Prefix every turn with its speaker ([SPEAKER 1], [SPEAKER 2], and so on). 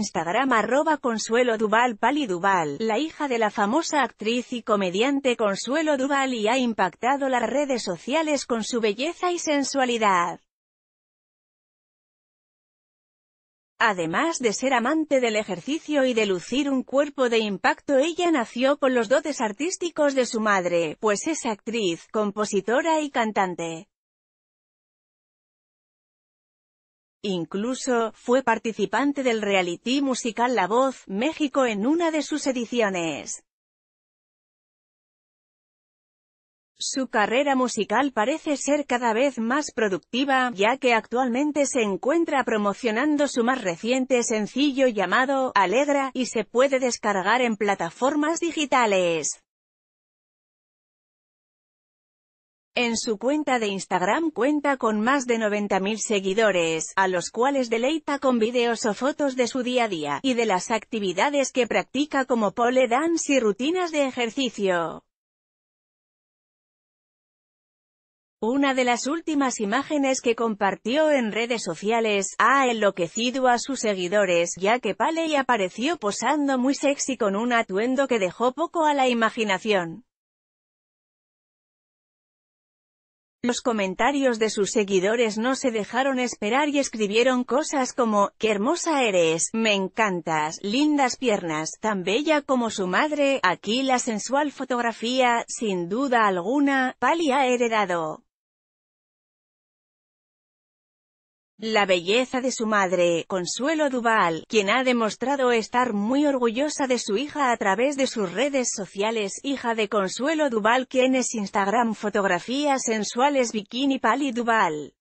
[SPEAKER 1] Instagram arroba Consuelo Duval Pali Duval, la hija de la famosa actriz y comediante Consuelo Duval y ha impactado las redes sociales con su belleza y sensualidad. Además de ser amante del ejercicio y de lucir un cuerpo de impacto ella nació con los dotes artísticos de su madre, pues es actriz, compositora y cantante. Incluso, fue participante del reality musical La Voz, México en una de sus ediciones. Su carrera musical parece ser cada vez más productiva, ya que actualmente se encuentra promocionando su más reciente sencillo llamado, Alegra, y se puede descargar en plataformas digitales. En su cuenta de Instagram cuenta con más de 90.000 seguidores, a los cuales deleita con videos o fotos de su día a día, y de las actividades que practica como pole dance y rutinas de ejercicio. Una de las últimas imágenes que compartió en redes sociales, ha enloquecido a sus seguidores, ya que Paley apareció posando muy sexy con un atuendo que dejó poco a la imaginación. Los comentarios de sus seguidores no se dejaron esperar y escribieron cosas como, ¡Qué hermosa eres! ¡Me encantas! ¡Lindas piernas! ¡Tan bella como su madre! Aquí la sensual fotografía, sin duda alguna, Pali ha heredado. La belleza de su madre, Consuelo Duval, quien ha demostrado estar muy orgullosa de su hija a través de sus redes sociales, hija de Consuelo Duval quien es Instagram fotografías sensuales bikini Pali Duval.